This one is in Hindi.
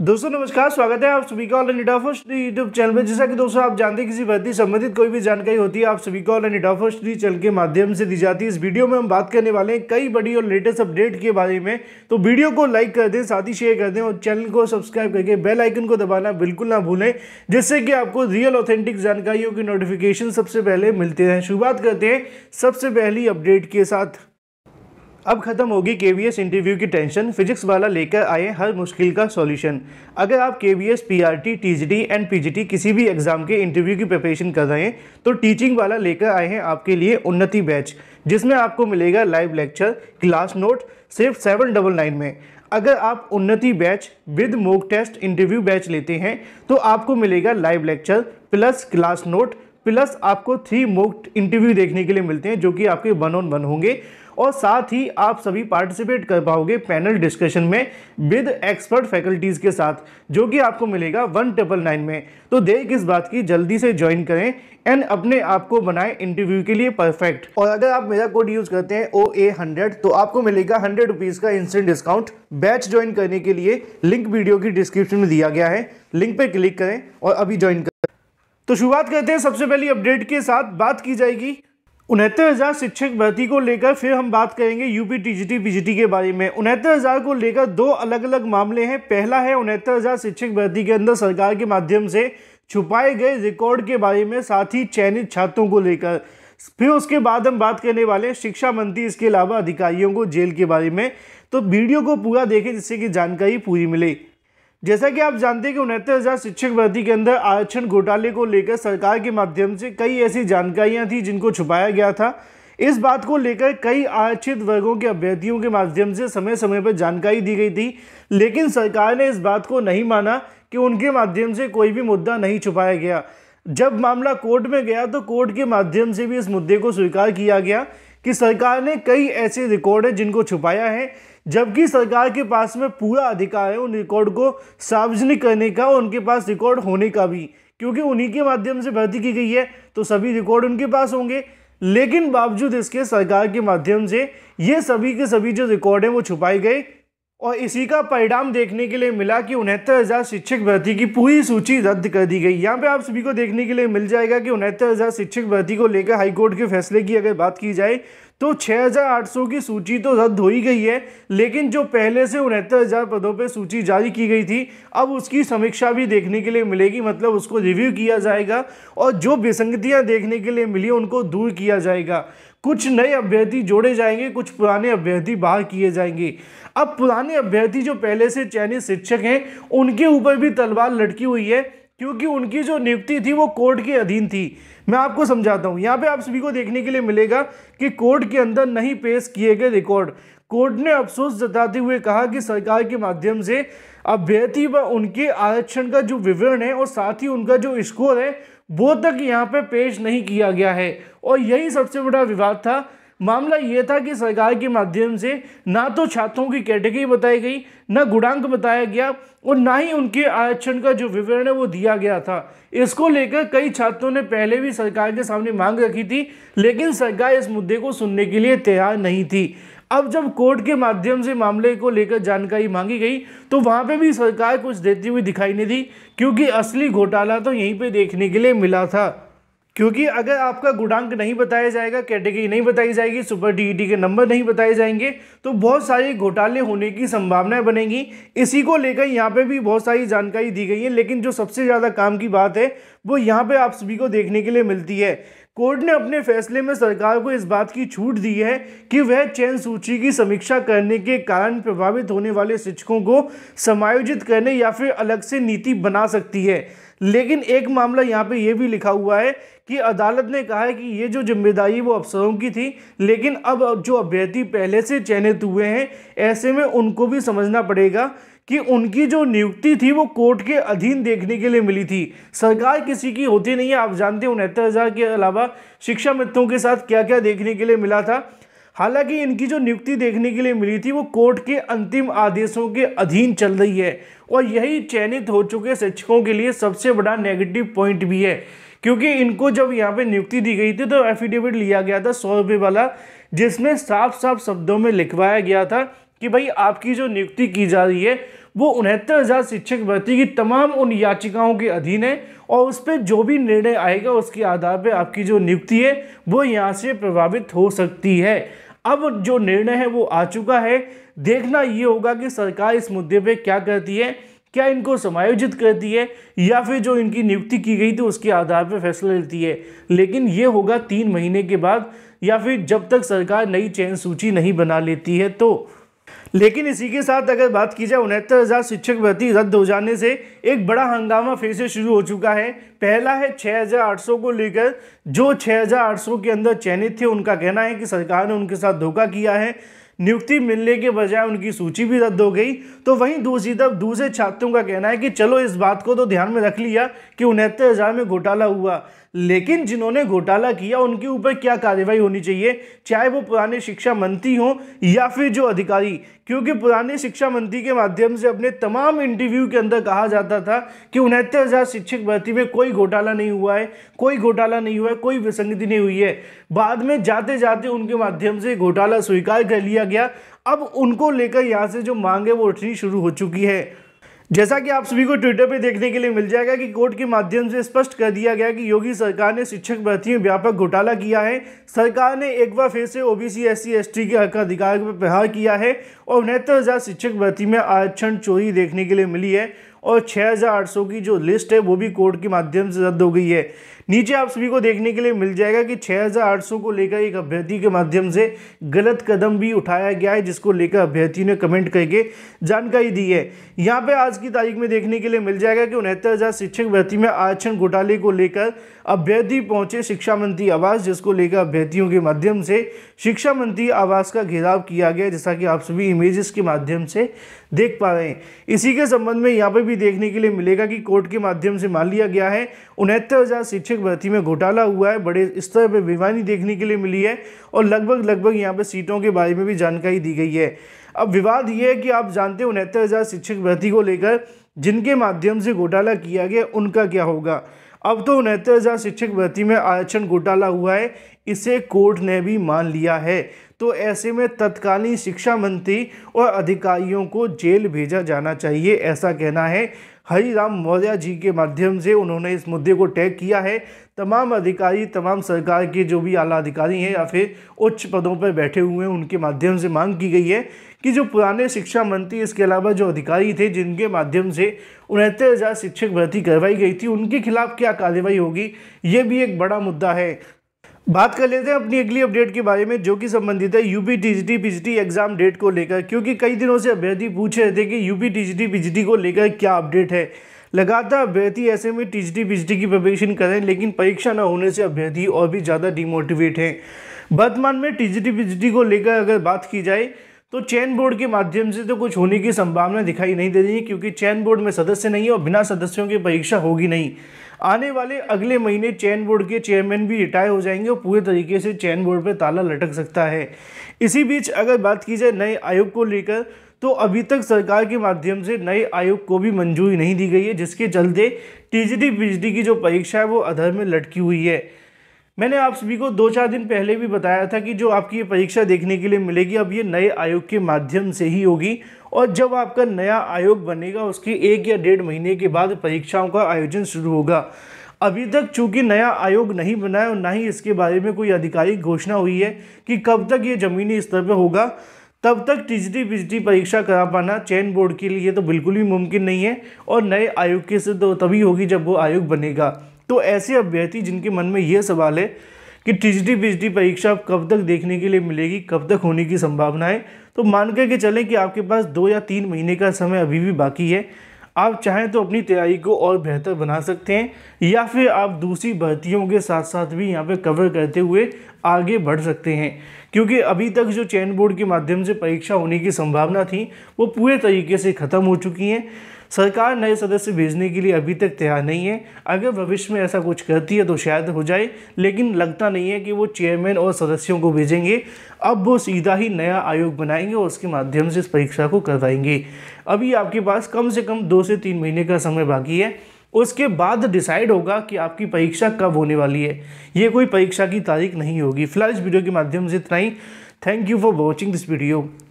दोस्तों नमस्कार स्वागत है आप सभी का all India first YouTube channel में जैसा कि दोस्तों आप जानते हैं किसी भर्ती संबंधित कोई भी जानकारी होती है आप सभी का ऑल इंडिया फर्स्ट चैनल के माध्यम से दी जाती है इस वीडियो में हम बात करने वाले हैं कई बड़ी और लेटेस्ट अपडेट के बारे में तो वीडियो को लाइक कर दें साथ ही शेयर कर दें और चैनल को सब्सक्राइब करके बेल आइकन को दबाना बिल्कुल ना भूलें जिससे कि आपको रियल ऑथेंटिक जानकारियों की नोटिफिकेशन सबसे पहले मिलते हैं शुरुआत करते हैं सबसे पहली अपडेट के साथ अब ख़त्म होगी के इंटरव्यू की टेंशन फिजिक्स वाला लेकर आए हर मुश्किल का सॉल्यूशन अगर आप के V S P R T T G T and P G T किसी भी एग्ज़ाम के इंटरव्यू की प्रिपरेशन कर रहे हैं तो टीचिंग वाला लेकर आए हैं आपके लिए उन्नति बैच जिसमें आपको मिलेगा लाइव लेक्चर क्लास नोट सिर्फ सेवन डबल नाइन में अगर आप Unnati batch with mock test interview batch लेते हैं तो आपको मिलेगा live lecture plus class note plus आपको थ्री मोक इंटरव्यू देखने के लिए मिलते हैं जो कि आपके वन ऑन वन होंगे और साथ ही आप सभी पार्टिसिपेट कर पाओगे पैनल डिस्कशन में विद एक्सपर्ट फैकल्टीज़ के साथ जो कि आपको मिलेगा वन ट्रिपल नाइन में तो देर किस बात की जल्दी से ज्वाइन करें एंड अपने आप को बनाए इंटरव्यू के लिए परफेक्ट और अगर आप मेरा कोड यूज़ करते हैं ओ ए हंड्रेड तो आपको मिलेगा हंड्रेड रुपीज़ का इंस्टेंट डिस्काउंट बैच ज्वाइन करने के लिए लिंक वीडियो की डिस्क्रिप्शन में दिया गया है लिंक पर क्लिक करें और अभी ज्वाइन करें तो शुरुआत करते हैं सबसे पहली अपडेट के साथ बात की जाएगी उनहत्तर हज़ार शिक्षक भर्ती को लेकर फिर हम बात करेंगे यूपी टीजीटी पीजीटी के बारे में उनहत्तर हज़ार को लेकर दो अलग अलग मामले हैं पहला है उनहत्तर हज़ार शिक्षक भर्ती के अंदर सरकार के माध्यम से छुपाए गए रिकॉर्ड के बारे में साथ ही चयनित छात्रों को लेकर फिर उसके बाद हम बात करने वाले शिक्षा मंत्री इसके अलावा अधिकारियों को जेल के बारे में तो वीडियो को पूरा देखें जिससे कि जानकारी पूरी मिले जैसा कि आप जानते हैं कि उनहत्तर हज़ार शिक्षक भर्ती के अंदर आरक्षण घोटाले को लेकर सरकार के माध्यम से कई ऐसी जानकारियां थी जिनको छुपाया गया था इस बात को लेकर कई आरक्षित वर्गों के अभ्यर्थियों के माध्यम से समय समय पर जानकारी दी गई थी लेकिन सरकार ने इस बात को नहीं माना कि उनके माध्यम से कोई भी मुद्दा नहीं छुपाया गया जब मामला कोर्ट में गया तो कोर्ट के माध्यम से भी इस मुद्दे को स्वीकार किया गया कि सरकार ने कई ऐसे रिकॉर्ड है जिनको छुपाया है जबकि सरकार के पास में पूरा अधिकार है उन रिकॉर्ड को सार्वजनिक करने का और उनके पास रिकॉर्ड होने का भी क्योंकि उन्हीं के माध्यम से भर्ती की गई है तो सभी रिकॉर्ड उनके पास होंगे लेकिन बावजूद इसके सरकार के माध्यम से ये सभी के सभी जो रिकॉर्ड हैं वो छुपाए गए और इसी का परिणाम देखने के लिए मिला कि उनहत्तर हज़ार शिक्षक भर्ती की पूरी सूची रद्द कर दी गई यहाँ पे आप सभी को देखने के लिए मिल जाएगा कि उनहत्तर हज़ार शिक्षक भर्ती को लेकर हाईकोर्ट के फैसले की अगर बात की जाए तो 6,800 की सूची तो रद्द हो ही गई है लेकिन जो पहले से उनहत्तर हज़ार पदों पर सूची जारी की गई थी अब उसकी समीक्षा भी देखने के लिए मिलेगी मतलब उसको रिव्यू किया जाएगा और जो विसंगतियाँ देखने के लिए मिली उनको दूर किया जाएगा कुछ नए अभ्यर्थी जोड़े जाएंगे कुछ पुराने अभ्यर्थी बाहर किए जाएंगे अब पुराने अभ्यर्थी जो पहले से चयनित शिक्षक हैं उनके ऊपर भी तलवार लटकी हुई है क्योंकि उनकी जो नियुक्ति थी वो कोर्ट के अधीन थी मैं आपको समझाता हूँ यहाँ पे आप सभी को देखने के लिए मिलेगा कि कोर्ट के अंदर नहीं पेश किए गए रिकॉर्ड कोर्ट ने अफसोस जताते हुए कहा कि सरकार के माध्यम से अभ्यर्थी व उनके आरक्षण का जो विवरण है और साथ ही उनका जो स्कोर है वो तक यहाँ पे पेश नहीं किया गया है और यही सबसे बड़ा विवाद था मामला ये था कि सरकार के माध्यम से ना तो छात्रों की कैटेगरी बताई गई ना गुणांक बताया गया और ना ही उनके आरक्षण का जो विवरण है वो दिया गया था इसको लेकर कई छात्रों ने पहले भी सरकार के सामने मांग रखी थी लेकिन सरकार इस मुद्दे को सुनने के लिए तैयार नहीं थी अब जब कोर्ट के माध्यम से मामले को लेकर जानकारी मांगी गई तो वहाँ पे भी सरकार कुछ देती हुई दिखाई नहीं दी क्योंकि असली घोटाला तो यहीं पे देखने के लिए मिला था क्योंकि अगर आपका गुणांक नहीं बताया जाएगा कैटेगरी नहीं बताई जाएगी सुपर डी e के नंबर नहीं बताए जाएंगे तो बहुत सारे घोटाले होने की संभावनाएं बनेंगी इसी को लेकर यहाँ पे भी बहुत सारी जानकारी दी गई है लेकिन जो सबसे ज़्यादा काम की बात है वो यहाँ पे आप सभी को देखने के लिए मिलती है कोर्ट ने अपने फैसले में सरकार को इस बात की छूट दी है कि वह चयन सूची की समीक्षा करने के कारण प्रभावित होने वाले शिक्षकों को समायोजित करने या फिर अलग से नीति बना सकती है लेकिन एक मामला यहाँ पे यह भी लिखा हुआ है कि अदालत ने कहा है कि ये जो जिम्मेदारी वो अफसरों की थी लेकिन अब जो अभ्यर्थी पहले से चयनित हुए हैं ऐसे में उनको भी समझना पड़ेगा कि उनकी जो नियुक्ति थी वो कोर्ट के अधीन देखने के लिए मिली थी सरकार किसी की होती नहीं है आप जानते हैं उनहत्तर हज़ार के अलावा शिक्षा मित्रों के साथ क्या क्या देखने के लिए मिला था हालांकि इनकी जो नियुक्ति देखने के लिए मिली थी वो कोर्ट के अंतिम आदेशों के अधीन चल रही है और यही चयनित हो चुके शिक्षकों के लिए सबसे बड़ा नेगेटिव पॉइंट भी है क्योंकि इनको जब यहाँ पे नियुक्ति दी गई थी तो एफिडेविट लिया गया था सौ रुपये वाला जिसमें साफ साफ शब्दों में लिखवाया गया था कि भाई आपकी जो नियुक्ति की जा रही है वो उनहत्तर हज़ार शिक्षक भर्ती की तमाम उन याचिकाओं के अधीन है और उस पर जो भी निर्णय आएगा उसके आधार पर आपकी जो नियुक्ति है वो यहाँ से प्रभावित हो सकती है अब जो निर्णय है वो आ चुका है देखना ये होगा कि सरकार इस मुद्दे पे क्या करती है क्या इनको समायोजित करती है या फिर जो इनकी नियुक्ति की गई थी उसके आधार पर फैसला लेती है लेकिन ये होगा तीन महीने के बाद या फिर जब तक सरकार नई चयन सूची नहीं बना लेती है तो लेकिन इसी के साथ अगर बात की जाए उनहत्तर हज़ार शिक्षक भर्ती रद्द हो जाने से एक बड़ा हंगामा फिर से शुरू हो चुका है पहला है 6,800 को लेकर जो 6,800 के अंदर चयनित थे उनका कहना है कि सरकार ने उनके साथ धोखा किया है नियुक्ति मिलने के बजाय उनकी सूची भी रद्द हो गई तो वहीं दूसरी तरफ दूसरे छात्रों का कहना है कि चलो इस बात को तो ध्यान में रख लिया कि उनहत्तर हज़ार में घोटाला हुआ लेकिन जिन्होंने घोटाला किया उनके ऊपर क्या कार्रवाई होनी चाहिए चाहे वो पुराने शिक्षा मंत्री हों या फिर जो अधिकारी क्योंकि पुराने शिक्षा मंत्री के माध्यम से अपने तमाम इंटरव्यू के अंदर कहा जाता था कि उनहत्तर हज़ार शिक्षक भर्ती में कोई घोटाला नहीं हुआ है कोई घोटाला नहीं हुआ है कोई विसंगति नहीं हुई है बाद में जाते जाते उनके माध्यम से घोटाला स्वीकार कर लिया गया अब उनको लेकर यहाँ से जो मांग है वो उठनी शुरू हो चुकी है जैसा कि आप सभी को ट्विटर पर देखने के लिए मिल जाएगा कि कोर्ट के माध्यम से स्पष्ट कर दिया गया कि योगी सरकार ने शिक्षक भर्ती में व्यापक घोटाला किया है सरकार ने एक बार फिर से ओबीसी एससी एसटी के हक अधिकार पर प्रहार किया है और उनहत्तर शिक्षक भर्ती में आरक्षण चोरी देखने के लिए मिली है और 6800 की जो लिस्ट है वो भी कोड के माध्यम से रद्द हो गई है नीचे आप सभी को देखने के लिए मिल जाएगा कि 6800 को लेकर एक अभ्यर्थी के माध्यम से गलत कदम भी उठाया गया है जिसको लेकर अभ्यर्थी ने कमेंट करके जानकारी दी है यहाँ पे आज की तारीख में देखने के लिए मिल जाएगा कि उनहत्तर शिक्षक भर्ती में आरक्षण घोटाले को लेकर अभ्यर्थी पहुंचे शिक्षा मंत्री आवास जिसको लेकर अभ्यर्थियों के माध्यम से शिक्षा मंत्री आवास का घेराव किया गया जैसा कि आप सभी इमेजेस के माध्यम से देख पा रहे हैं इसी के संबंध में यहाँ पर भी देखने के लिए मिलेगा कि कोर्ट के माध्यम से मान लिया गया है उनहत्तर शिक्षक भर्ती में घोटाला हुआ है बड़े स्तर पर बेमानी देखने के लिए मिली है और लगभग लगभग यहाँ पर सीटों के बारे में भी जानकारी दी गई है अब विवाद ये है कि आप जानते हैं उनहत्तर हज़ार शिक्षक भर्ती को लेकर जिनके माध्यम से घोटाला किया गया उनका क्या होगा अब तो उनहत्तर हज़ार शिक्षक भर्ती में आरक्षण घोटाला हुआ है इसे कोर्ट ने भी मान लिया है तो ऐसे में तत्कालीन शिक्षा मंत्री और अधिकारियों को जेल भेजा जाना चाहिए ऐसा कहना है हरिराम मौर्य जी के माध्यम से उन्होंने इस मुद्दे को टैग किया है तमाम अधिकारी तमाम सरकार के जो भी आला अधिकारी हैं या फिर उच्च पदों पर बैठे हुए हैं उनके माध्यम से मांग की गई है कि जो पुराने शिक्षा मंत्री इसके अलावा जो अधिकारी थे जिनके माध्यम से उनहत्तर हज़ार शिक्षक भर्ती करवाई गई थी उनके खिलाफ क्या कार्रवाई होगी ये भी एक बड़ा मुद्दा है बात कर लेते हैं अपनी अगली अपडेट के बारे में जो कि संबंधित है UP TGT PGT exam date को लेकर क्योंकि कई दिनों से अभ्यर्थी पूछ रहे थे कि यूपी टीजीटी पीजीटी को लेकर क्या अपडेट है लगातार अभ्यर्थी ऐसे में टीजीटी पीजीटी की प्रिपरेशन करें लेकिन परीक्षा न होने से अभ्यर्थी और भी ज़्यादा डिमोटिवेट हैं वर्तमान में टीजीटी पीजीटी को लेकर अगर बात की जाए तो चैन बोर्ड के माध्यम से तो कुछ होने की संभावना दिखाई नहीं दे रही है क्योंकि चैन बोर्ड में सदस्य नहीं है और बिना सदस्यों की परीक्षा होगी नहीं आने वाले अगले महीने चैन बोर्ड के चेयरमैन भी रिटायर हो जाएंगे और पूरे तरीके से चैन बोर्ड पर ताला लटक सकता है इसी बीच अगर बात की जाए नए आयोग को लेकर तो अभी तक सरकार के माध्यम से नए आयोग को भी मंजूरी नहीं दी गई है जिसके चलते टी जी की जो परीक्षा है वो अधर में लटकी हुई है मैंने आप सभी को दो चार दिन पहले भी बताया था कि जो आपकी ये परीक्षा देखने के लिए मिलेगी अब ये नए आयोग के माध्यम से ही होगी और जब आपका नया आयोग बनेगा उसके एक या डेढ़ महीने के बाद परीक्षाओं का आयोजन शुरू होगा अभी तक चूंकि नया आयोग नहीं बना है और ना ही इसके बारे में कोई आधिकारिक घोषणा हुई है कि कब तक ये ज़मीनी स्तर पर होगा तब तक टीजीटी पीजीटी परीक्षा करा पाना चयन बोर्ड के लिए तो बिल्कुल भी मुमकिन नहीं है और नए आयोग के से तो तभी होगी जब वो आयोग बनेगा तो ऐसे अभ्यर्थी जिनके मन में ये सवाल है कि टीजीटी पीजीटी परीक्षा कब तक देखने के लिए मिलेगी कब तक होने की संभावना है तो मान करके चलें कि आपके पास दो या तीन महीने का समय अभी भी बाकी है आप चाहें तो अपनी तैयारी को और बेहतर बना सकते हैं या फिर आप दूसरी भर्तियों के साथ साथ भी यहाँ पे कवर करते हुए आगे बढ़ सकते हैं क्योंकि अभी तक जो चैन बोर्ड के माध्यम से परीक्षा होने की संभावना थी वो पूरे तरीके से ख़त्म हो चुकी हैं सरकार नए सदस्य भेजने के लिए अभी तक तैयार नहीं है अगर भविष्य में ऐसा कुछ करती है तो शायद हो जाए लेकिन लगता नहीं है कि वो चेयरमैन और सदस्यों को भेजेंगे अब वो सीधा ही नया आयोग बनाएंगे और उसके माध्यम से इस परीक्षा को करवाएंगे अभी आपके पास कम से कम दो से तीन महीने का समय बाकी है उसके बाद डिसाइड होगा कि आपकी परीक्षा कब होने वाली है ये कोई परीक्षा की तारीख नहीं होगी फिलहाल इस वीडियो के माध्यम से इतना ही thank you for watching this video